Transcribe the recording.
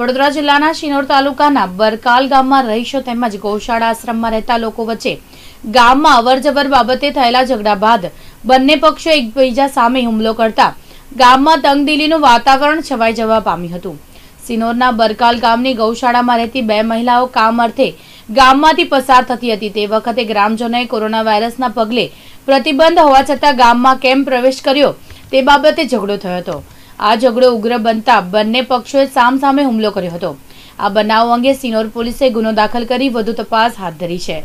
વડોદરા જિલ્લાના શિનોર તાલુકાના બરકાલ ગામમાં રહીશો તેમજ ગૌશાળા આશ્રમમાં રહેતા લોકો વચ્ચે ગામમાં અવરજવર બાબતે થયેલા ઝઘડા બાદ બંને પક્ષો એકબીજા સામે હુમલો કરતા ગામમાં તંગદિલીનું વાતાવરણ છવાઈ જવા પામ્યું હતું સિનોરના બરકાલ ગામની ગૌશાળામાં રહેતી બે મહિલાઓ કામ અર્થે ગામમાંથી પસાર થતી હતી તે વખતે ગ્રામજનોએ કોરોના વાયરસના પગલે પ્રતિબંધ હોવા છતાં ગામમાં કેમ પ્રવેશ કર્યો તે બાબતે ઝઘડો થયો હતો આ ઝઘડો ઉગ્ર બનતા બંને પક્ષોએ સામસામે હુમલો કર્યો હતો આ બનાવ અંગે સિનોર પોલીસે ગુનો દાખલ કરી વધુ તપાસ હાથ ધરી છે